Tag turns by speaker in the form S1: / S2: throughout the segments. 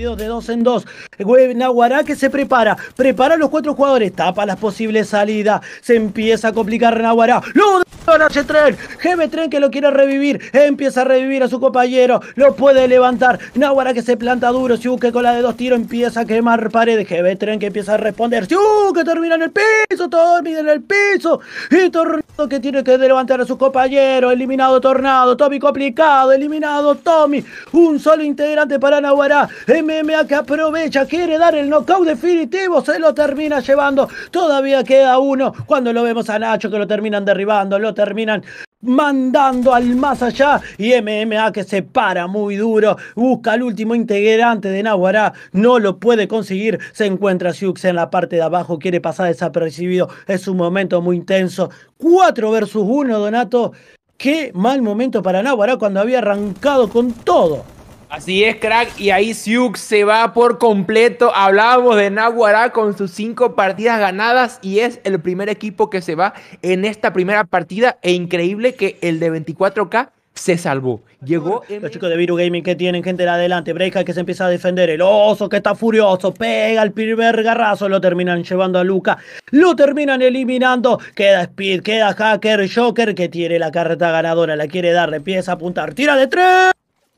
S1: de dos en dos. naguará que se prepara, prepara a los cuatro jugadores, tapa las posibles salidas, se empieza a complicar Nahuará. ¡Lo h H3, GB que lo quiere revivir, empieza a revivir a su compañero, lo puede levantar. Nahuara que se planta duro, Siuke con la de dos tiros empieza a quemar paredes. GB 3 que empieza a responder, que termina en el piso, ¡Tomi en el piso. Y Tornado que tiene que levantar a su compañero, eliminado Tornado, Tommy complicado, eliminado Tommy. Un solo integrante para Nahuara, MMA que aprovecha, quiere dar el knockout definitivo, se lo termina llevando. Todavía queda uno cuando lo vemos a Nacho que lo terminan derribando, lo terminan mandando al más allá y MMA que se para muy duro, busca el último integrante de Nahuara, no lo puede conseguir, se encuentra Siux en la parte de abajo, quiere pasar desapercibido, es un momento muy intenso, 4 versus 1 Donato, qué mal momento para Nahuara cuando había
S2: arrancado con todo. Así es, crack. Y ahí Siuk se va por completo. Hablábamos de Naguará con sus cinco partidas ganadas y es el primer equipo que se va en esta primera partida. E increíble que el de 24K se salvó.
S1: Llegó. el. Los chicos de Viru Gaming que tienen gente de adelante. Breika que se empieza a defender. El oso que está furioso. Pega el primer garrazo. Lo terminan llevando a Luca. Lo terminan eliminando. Queda Speed, queda Hacker, Joker que tiene la carreta ganadora. La quiere dar. Le empieza a apuntar. Tira de tres.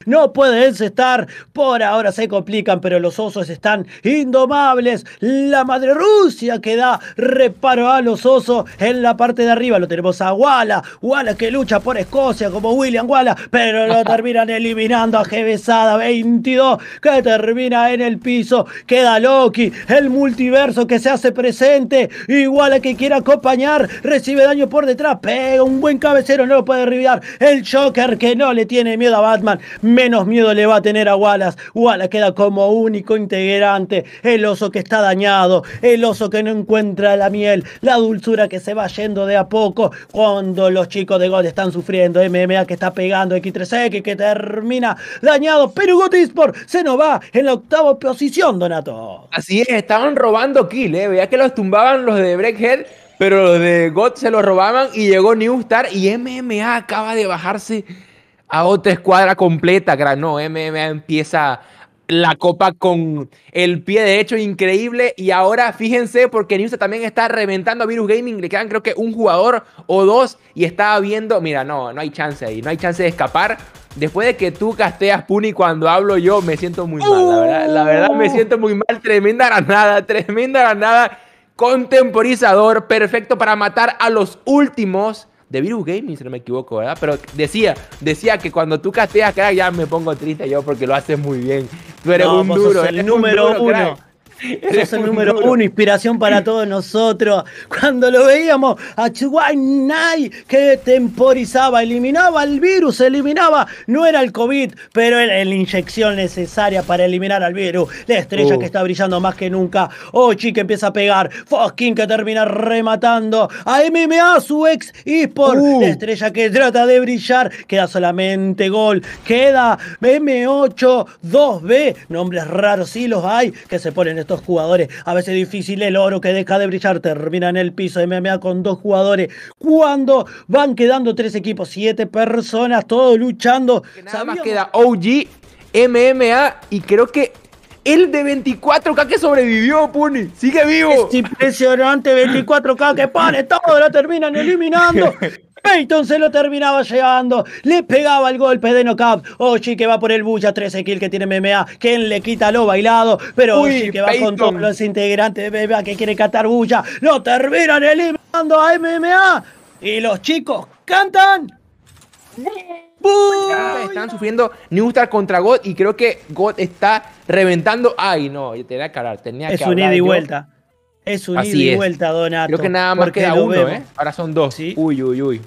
S1: No pueden estar, por ahora se complican, pero los osos están indomables. La madre Rusia que da reparo a los osos en la parte de arriba. Lo tenemos a Walla, Walla que lucha por Escocia como William Walla, pero lo terminan eliminando a Jevesada 22, que termina en el piso. Queda Loki, el multiverso que se hace presente. Y Walla que quiere acompañar, recibe daño por detrás, pega un buen cabecero, no lo puede reviar. El Joker que no le tiene miedo a Batman menos miedo le va a tener a Wallace. Wallace queda como único integrante, el oso que está dañado, el oso que no encuentra la miel, la dulzura que se va yendo de a poco cuando los chicos de God están sufriendo, MMA que está pegando X3X que termina dañado, pero Got Sport se nos va en la octava posición, Donato.
S2: Así es, estaban robando kill, ¿eh? que los tumbaban los de Breakhead pero los de God se lo robaban y llegó New Star y MMA acaba de bajarse a otra escuadra completa. no, MMA empieza la copa con el pie derecho increíble. Y ahora fíjense, porque News también está reventando a Virus Gaming. Le quedan creo que un jugador o dos. Y estaba viendo, mira, no, no hay chance ahí. No hay chance de escapar. Después de que tú casteas Puni cuando hablo yo, me siento muy mal. La verdad, la verdad me uh. siento muy mal. Tremenda granada, tremenda granada. Contemporizador, perfecto para matar a los últimos de Virus Gaming, si no me equivoco, ¿verdad? Pero decía, decía que cuando tú casteas, crack, ya me pongo triste yo porque lo haces muy bien. Tú eres un duro, eres el número uno. Crack es el número uno,
S1: inspiración para todos nosotros. Cuando lo veíamos a Nai que temporizaba, eliminaba el virus, eliminaba, no era el COVID, pero era la inyección necesaria para eliminar al virus. La estrella que oh. está brillando más que nunca. Ochi oh, que empieza a pegar. Foskin que termina rematando. A MMA, su ex eSport. Uh. La estrella que trata de brillar. Queda solamente gol. Queda M8, 2B. Nombres raros sí los hay que se ponen estos jugadores. A veces difícil el oro que deja de brillar, termina en el piso de MMA con dos jugadores. Cuando van quedando tres equipos, siete personas, todos luchando.
S2: Que nada más queda OG, MMA y creo que el de 24K que sobrevivió, Puni. Sigue vivo. Es impresionante 24K que pone todo, lo
S1: terminan eliminando. Peyton se lo terminaba llevando, le pegaba el golpe de Nocaut. Ochi que va por el bulla, 13 kill que tiene MMA, quien le quita lo bailado, pero que va con todos los integrantes de MMA que quiere catar bulla, lo terminan eliminando a
S2: MMA y los chicos cantan. Están sufriendo neutral contra God y creo que God está reventando. Ay, no, tenía que hablar, tenía que hablar. Es un ida y vuelta. Es un ida y vuelta, Donato. Creo que nada más queda ¿eh?
S1: Ahora son dos. Uy, uy, uy.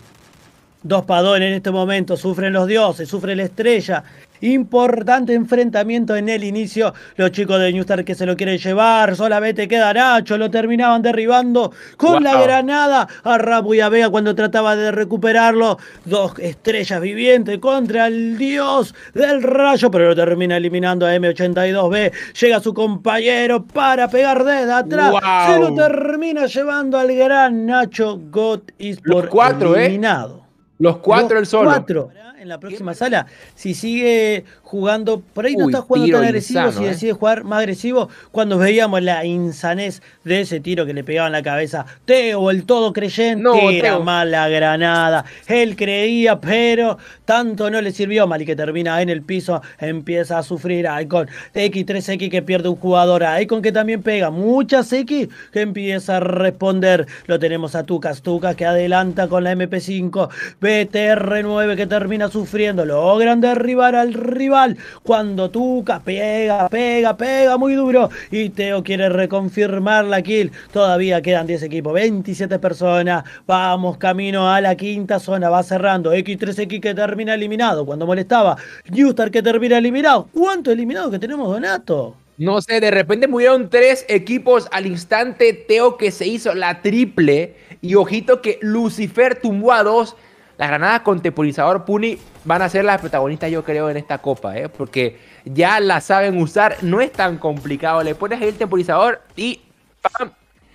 S1: Dos padones en este momento. Sufren los dioses, sufre la estrella, Importante enfrentamiento en el inicio. Los chicos de Newstar que se lo quieren llevar. Solamente queda Nacho. Lo terminaban derribando con la granada a Rabu y a Vega cuando trataba de recuperarlo. Dos estrellas vivientes contra el dios del rayo. Pero lo termina eliminando a M82B. Llega su compañero para pegar desde atrás. Se lo termina llevando al gran Nacho Got por cuatro, ¿eh? eliminado. Los cuatro el solo. Cuatro en la próxima sala. Si sigue jugando, por ahí no está jugando tan agresivo, si ¿eh? decide jugar más agresivo, cuando veíamos la insanez de ese tiro que le pegaba en la cabeza. Teo, el todo creyente, no, era mala granada. Él creía, pero tanto no le sirvió. Mal y que termina en el piso, empieza a sufrir. Ay, con X3X que pierde un jugador. Ay, con que también pega. Muchas X que empieza a responder. Lo tenemos a Tucas, Tucas que adelanta con la MP5 BTR9 que termina sufriendo. Logran derribar al rival cuando Tuca pega, pega, pega muy duro. Y Teo quiere reconfirmar la kill. Todavía quedan 10 equipos, 27 personas. Vamos camino a la quinta zona. Va cerrando. X3X que termina eliminado cuando molestaba.
S2: Newstar que termina eliminado. ¿Cuánto eliminado que tenemos, Donato? No sé, de repente murieron tres equipos al instante. Teo que se hizo la triple. Y ojito que Lucifer tumbó a dos. Las granadas con temporizador Puni van a ser las protagonistas, yo creo, en esta copa, ¿eh? porque ya la saben usar, no es tan complicado. Le pones el temporizador y ¡pam!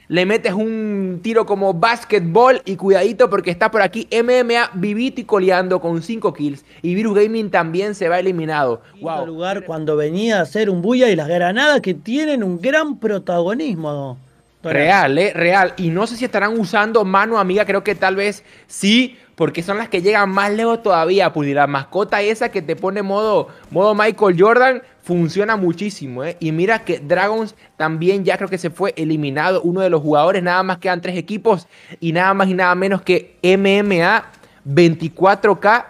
S2: le metes un tiro como basketball y cuidadito porque está por aquí MMA vivito y coleando con 5 kills y Virus Gaming también se va eliminado. Wow. lugar cuando venía a hacer un bulla y las granadas que tienen un
S1: gran protagonismo.
S2: Real, eh, real. Y no sé si estarán usando mano amiga, creo que tal vez sí, porque son las que llegan más lejos todavía, Puni. Pues, la mascota esa que te pone modo, modo Michael Jordan funciona muchísimo, ¿eh? Y mira que Dragons también ya creo que se fue eliminado uno de los jugadores, nada más quedan tres equipos y nada más y nada menos que MMA 24K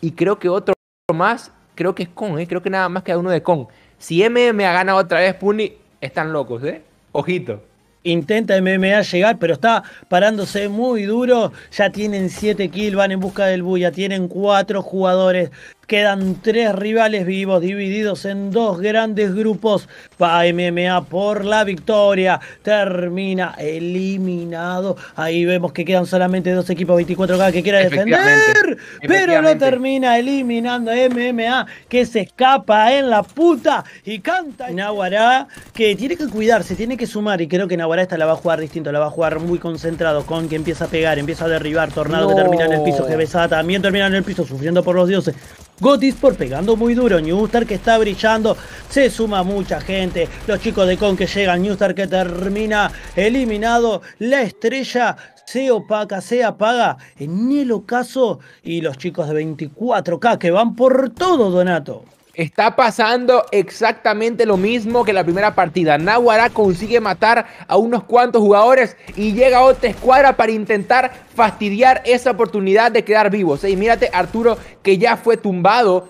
S2: y creo que otro más, creo que es Con, ¿eh? Creo que nada más queda uno de Con. Si MMA gana otra vez, Puni, están locos, ¿eh? Ojito intenta MMA llegar, pero está parándose muy duro.
S1: Ya tienen 7 kills, van en busca del Bulla, tienen 4 jugadores, Quedan tres rivales vivos divididos en dos grandes grupos. Pa MMA por la victoria termina eliminado. Ahí vemos que quedan solamente dos equipos 24K que quiera defender, pero no termina eliminando MMA que se escapa en la puta y canta Nahuara que tiene que cuidarse, tiene que sumar y creo que Nahuara esta la va a jugar distinto, la va a jugar muy concentrado con que empieza a pegar, empieza a derribar, Tornado que termina en el piso, que besada también termina en el piso sufriendo por los dioses. Gotis por pegando muy duro, Newstar que está brillando, se suma mucha gente, los chicos de Con que llegan, Newstar que termina eliminado, la estrella se opaca, se
S2: apaga en el ocaso y los chicos de 24K que van por todo Donato. Está pasando exactamente lo mismo que la primera partida. Nahuara consigue matar a unos cuantos jugadores y llega otra escuadra para intentar fastidiar esa oportunidad de quedar vivos. Y mírate Arturo que ya fue tumbado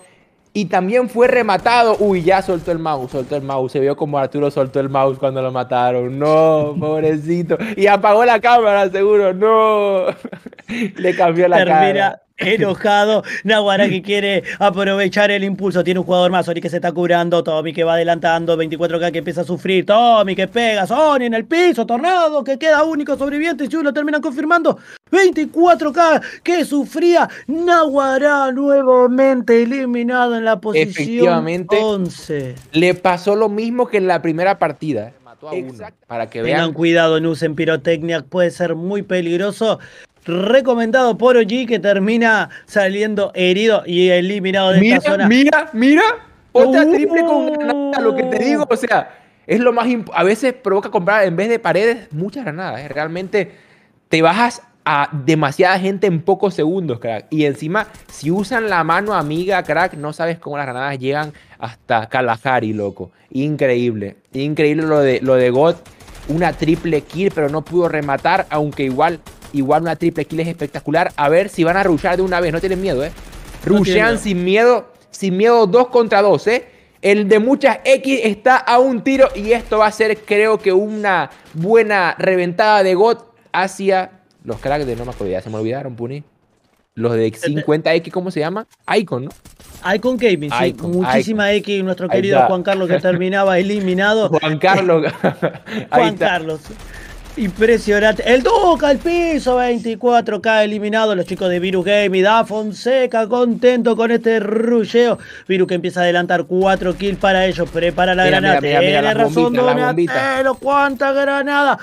S2: y también fue rematado. Uy, ya soltó el mouse, soltó el mouse. Se vio como Arturo soltó el mouse cuando lo mataron. No, pobrecito. Y apagó la cámara, seguro. No. Le cambió la cámara. cara
S1: enojado. Nahuara que quiere aprovechar el impulso. Tiene un jugador más. Ori que se está curando. Tommy que va adelantando. 24K que empieza a sufrir. Tommy que pega. Sony en el piso. Tornado que queda único sobreviviente. Y lo terminan confirmando. 24K que sufría. Nahuara nuevamente eliminado en la posición
S2: 11. Le pasó lo mismo que en la primera partida. Mató
S1: para que vean. Tengan cuidado, no usen pirotecnia. Puede ser muy peligroso recomendado por OG que termina saliendo herido y eliminado de mira, zona.
S2: Mira, mira, otra uh. triple con granada, lo que te digo, o sea, es lo más a veces provoca comprar en vez de paredes muchas granadas, eh. realmente te bajas a demasiada gente en pocos segundos, crack. Y encima, si usan la mano amiga, crack, no sabes cómo las granadas llegan hasta Kalahari, loco. Increíble. Increíble lo de, lo de God. Una triple kill, pero no pudo rematar, aunque igual Igual una triple kill es espectacular. A ver si van a rushear de una vez. No tienen miedo, ¿eh? Rushean sin miedo. Sin miedo dos contra 2, ¿eh? El de muchas X está a un tiro y esto va a ser, creo que, una buena reventada de God hacia los cracks de no me acuerdo, ya se me olvidaron, Puni. Los de 50X, ¿cómo se llama? Icon, ¿no? Icon Gaming, Muchísima
S1: X, nuestro querido Juan Carlos que terminaba eliminado. Juan Carlos. Juan Carlos. Impresionante. El Duca al piso, 24K eliminado. Los chicos de Virus Game y Da Fonseca contento con este rulleo. Virus que empieza a adelantar 4 kills para ellos. Prepara la granada. la mira, Tiene razón, Donatello. ¡Cuánta granada!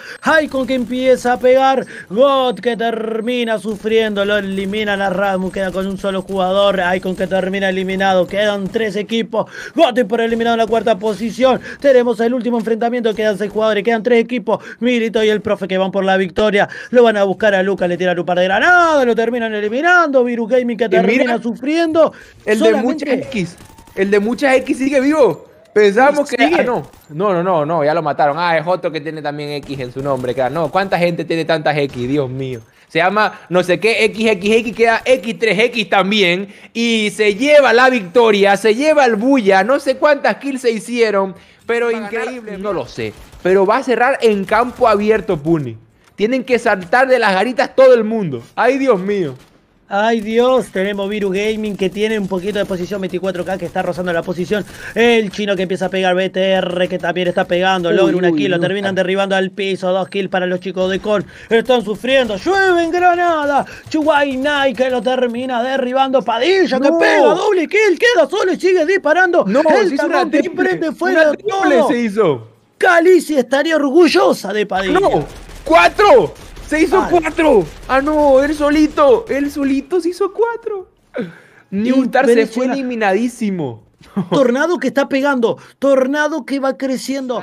S1: con que empieza a pegar. God que termina sufriendo. Lo elimina. la Rasmus. Queda con un solo jugador. con que termina eliminado. Quedan 3 equipos. God por eliminado en la cuarta posición. Tenemos el último enfrentamiento. Quedan seis jugadores. Quedan 3 equipos. Milito y el profe que van por la victoria, lo van a buscar a Lucas, le tiran un par de granadas, lo terminan eliminando, Virus Gaming que termina sufriendo. El de muchas X,
S2: el de muchas X sigue vivo. Pensamos que. Ah, no. no, no, no, no, ya lo mataron. Ah, es otro que tiene también X en su nombre. Claro. No, ¿cuánta gente tiene tantas X? Dios mío se llama no sé qué XXX, queda X3X también, y se lleva la victoria, se lleva el bulla, no sé cuántas kills se hicieron, pero increíble, no lo sé, pero va a cerrar en campo abierto Puni. Tienen que saltar de las garitas todo el mundo. Ay, Dios mío. Ay Dios, tenemos Viru Gaming que tiene un poquito de posición 24K
S1: que está rozando la posición. El chino que empieza a pegar BTR que también está pegando. Logra una kill, lo terminan derribando al piso. Dos kills para los chicos de Con. Están sufriendo. Llueve en Granada. y que lo termina derribando. Padilla no. que pega doble kill. Queda solo y sigue disparando. No, el tarón prende fuera se hizo. Calicia
S2: estaría orgullosa de Padilla. No, cuatro. ¡Se hizo cuatro! ¡Ah, no! el solito! el solito se hizo cuatro! Newtar se fue eliminadísimo. Tornado que está pegando, tornado que va creciendo.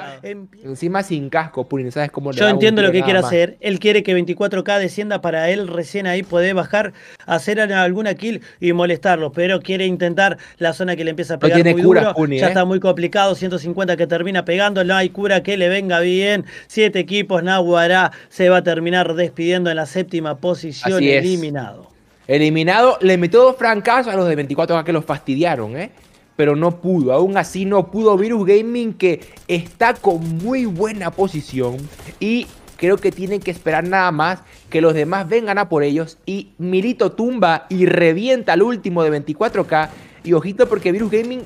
S2: Encima
S1: sin casco,
S2: Purin, ¿sabes cómo
S1: Yo entiendo lo que quiere hacer. Él quiere que 24K descienda para él, recién ahí poder bajar, hacer alguna kill y molestarlos. Pero quiere intentar la zona que le empieza a pegar. muy duro. Ya ¿eh? está muy complicado. 150 que termina pegando. No hay cura que le venga bien. Siete equipos, Nahuara se va a terminar despidiendo en la séptima posición, eliminado.
S2: eliminado. Le metió dos francas a los de 24K que los fastidiaron, ¿eh? pero no pudo. Aún así no pudo Virus Gaming que está con muy buena posición y creo que tienen que esperar nada más que los demás vengan a por ellos y Milito tumba y revienta al último de 24K y ojito porque Virus Gaming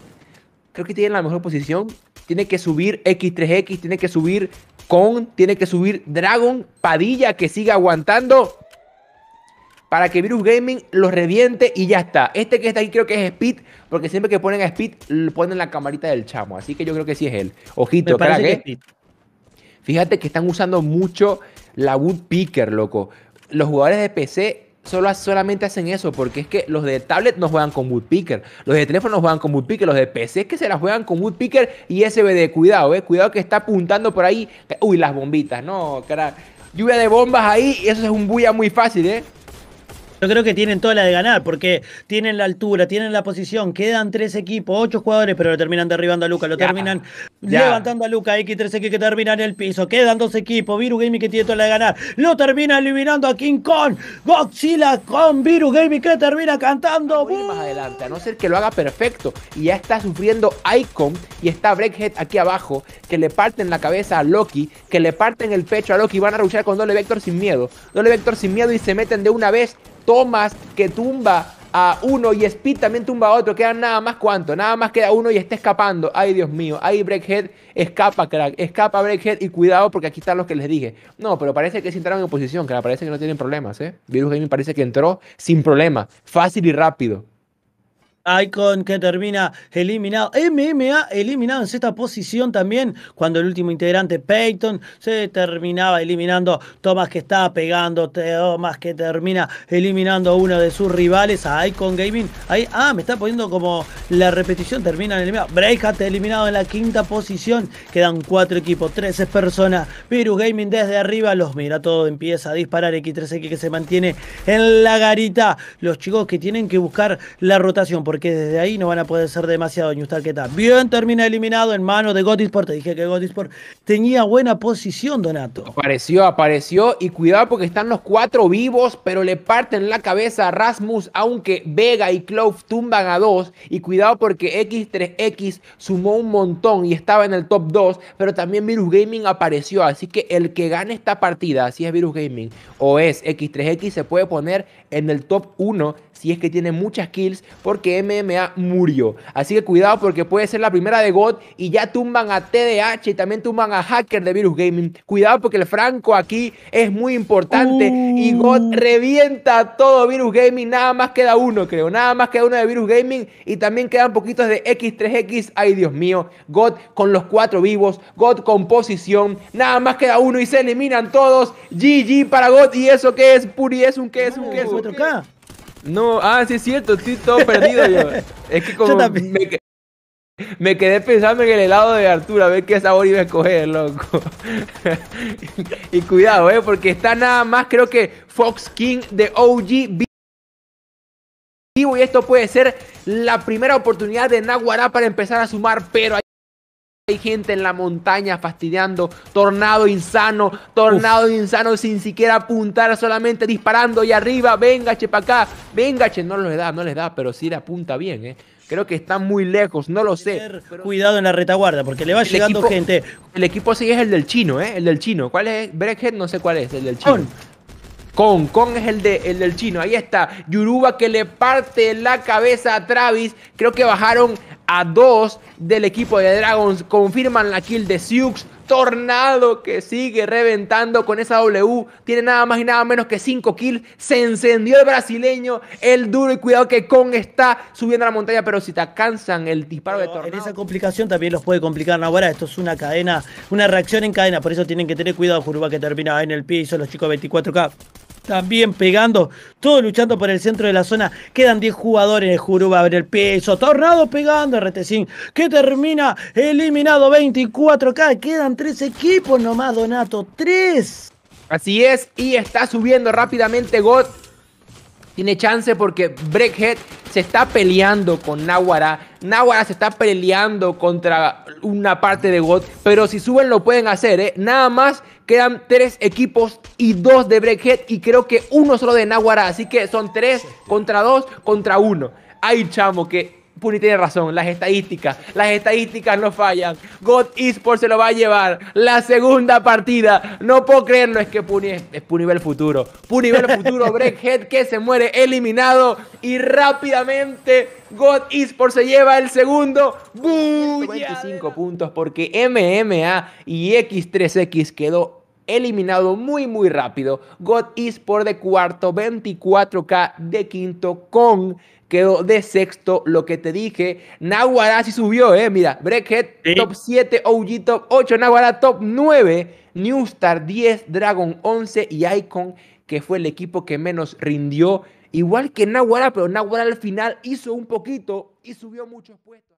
S2: creo que tiene la mejor posición. Tiene que subir X3X, tiene que subir Con, tiene que subir Dragon, Padilla que sigue aguantando para que Virus Gaming los reviente y ya está. Este que está ahí creo que es Speed, porque siempre que ponen a Speed ponen la camarita del chamo, así que yo creo que sí es él. Ojito, crack, ¿eh? Fíjate que están usando mucho la Wood Picker, loco. Los jugadores de PC solo, solamente hacen eso, porque es que los de tablet no juegan con Wood Picker, los de teléfono no juegan con Wood los de PC es que se la juegan con Wood Picker y SBD. Cuidado, eh, cuidado que está apuntando por ahí. Uy, las bombitas, no, cara. Lluvia de bombas ahí, y eso es un bulla muy fácil, eh.
S1: Yo creo que tienen toda la de ganar, porque tienen la altura, tienen la posición, quedan tres equipos, ocho jugadores, pero lo terminan derribando a Luca, lo terminan levantando a Luca, X3X que termina en el piso, quedan dos equipos, Viru Gaming que tiene toda la de ganar, lo termina eliminando a King Kong,
S2: Godzilla con Viru Gaming que termina cantando. Voy más adelante, a no ser que lo haga perfecto, y ya está sufriendo Icon, y está Breakhead aquí abajo, que le parten la cabeza a Loki, que le parten el pecho a Loki, van a luchar con Doble Vector sin miedo, Doble Vector sin miedo y se meten de una vez Tomas que tumba a uno y Speed también tumba a otro. Quedan nada más cuánto, nada más queda uno y está escapando. Ay, Dios mío, Ay, Breakhead escapa, crack. Escapa Breakhead y cuidado porque aquí están los que les dije. No, pero parece que se entraron en oposición, que Parece que no tienen problemas, ¿eh? Virus Gaming parece que entró sin problema, fácil y rápido.
S1: Icon que termina eliminado. MMA eliminado en sexta posición también, cuando el último integrante, Peyton, se terminaba eliminando. Tomás que estaba pegando, Tomás que termina eliminando a uno de sus rivales, a Icon Gaming. Ahí, ah, me está poniendo como la repetición, termina eliminado. Breakhat eliminado en la quinta posición. Quedan cuatro equipos, 13 personas. Virus Gaming desde arriba los mira, todo empieza a disparar. X3X que se mantiene en la garita. Los chicos que tienen que buscar la rotación porque desde ahí no van a poder ser demasiado qué tal Bien termina eliminado en manos de Gotisport. Te dije que Gotisport tenía buena
S2: posición, Donato. Apareció, apareció y cuidado porque están los cuatro vivos, pero le parten la cabeza a Rasmus, aunque Vega y Clove tumban a dos. Y cuidado porque X3X sumó un montón y estaba en el top 2, pero también Virus Gaming apareció. Así que el que gane esta partida, si es Virus Gaming o es X3X, se puede poner en el top 1 si es que tiene muchas kills, porque MMA murió. Así que cuidado porque puede ser la primera de God y ya tumban a TDH y también tumban a Hacker de Virus Gaming. Cuidado porque el Franco aquí es muy importante y uh. God revienta todo Virus Gaming. Nada más queda uno, creo. Nada más queda uno de Virus Gaming y también quedan poquitos de X3X. Ay, Dios mío. God con los cuatro vivos. God con posición. Nada más queda uno y se eliminan todos. GG para God. ¿Y eso qué es? Puri es un que es un que es. otro ¿qué no, ah, sí es cierto, estoy todo perdido yo. Es que como me, quedé pensando en el helado de Arturo, a ver qué sabor iba a escoger, loco. y, cuidado, eh, porque está nada más, creo que Fox King de OG y esto puede ser la primera oportunidad de Naguará para empezar a sumar, pero hay gente en la montaña fastidiando, tornado insano, tornado insano sin siquiera apuntar, solamente disparando y arriba, venga che para acá, venga che, no les da, no les da, pero sí le apunta bien, eh. Creo que está muy lejos, no lo sé. Cuidado en la retaguarda, porque le va llegando gente. El equipo sigue es el del chino, eh, El del chino. ¿Cuál es? Breckhead, no sé cuál es, el del chino. Con. Con, es el, el del chino. Ahí está. Yuruba que le parte la cabeza a Travis. Creo que bajaron a dos del equipo de Dragons. Confirman la kill de Sioux. Tornado que sigue reventando con esa W. Tiene nada más y nada menos que 5 kills. Se encendió el brasileño. El duro y cuidado que Kong está subiendo a la montaña. Pero si te alcanzan
S1: el disparo de Tornado. En esa complicación también los puede complicar ahora Esto es una cadena, una reacción en cadena. Por eso tienen que tener cuidado, Juruba, que termina en el piso los chicos 24K. También pegando, todo luchando por el centro de la zona. Quedan 10 jugadores. va a abre el peso. Tornado pegando. Retecín, que termina eliminado 24K. Quedan 3 equipos
S2: nomás, Donato. 3. Así es. Y está subiendo rápidamente God. Tiene chance porque Breakhead se está peleando con Nahuara. Nahuara se está peleando contra una parte de God, pero si suben lo pueden hacer, ¿eh? Nada más quedan tres equipos y dos de Breakhead y creo que uno solo de Nahuara, así que son tres contra dos contra uno. Ay, chamo, que Puni tiene razón, las estadísticas, las estadísticas no fallan. God Esports se lo va a llevar. La segunda partida, no puedo creerlo, es que Puni es, Puni futuro. Puni del futuro, Breakhead que se muere eliminado y rápidamente God Esports se lleva el segundo. 25 puntos porque MMA y X3X quedó eliminado muy muy rápido. God is por de cuarto, 24K de quinto con quedó de sexto, lo que te dije. Nahuara sí subió, eh, mira, Breakhead top 7, OG top 8, Nahuara top 9, Newstar 10, Dragon 11 y Icon, que fue el equipo que menos rindió, igual que Nahuara, pero Nahuara al final hizo un poquito y subió muchos puestos.